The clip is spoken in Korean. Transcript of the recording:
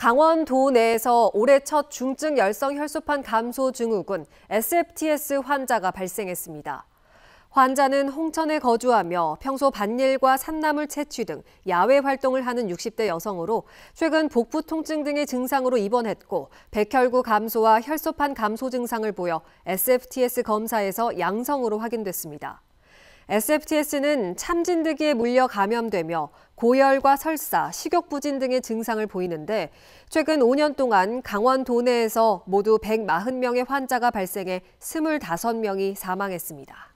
강원도 내에서 올해 첫 중증 열성 혈소판 감소 증후군 SFTS 환자가 발생했습니다. 환자는 홍천에 거주하며 평소 밭일과 산나물 채취 등 야외 활동을 하는 60대 여성으로 최근 복부 통증 등의 증상으로 입원했고 백혈구 감소와 혈소판 감소 증상을 보여 SFTS 검사에서 양성으로 확인됐습니다. SFTS는 참진드기에 물려 감염되며 고열과 설사, 식욕부진 등의 증상을 보이는데 최근 5년 동안 강원 도내에서 모두 140명의 환자가 발생해 25명이 사망했습니다.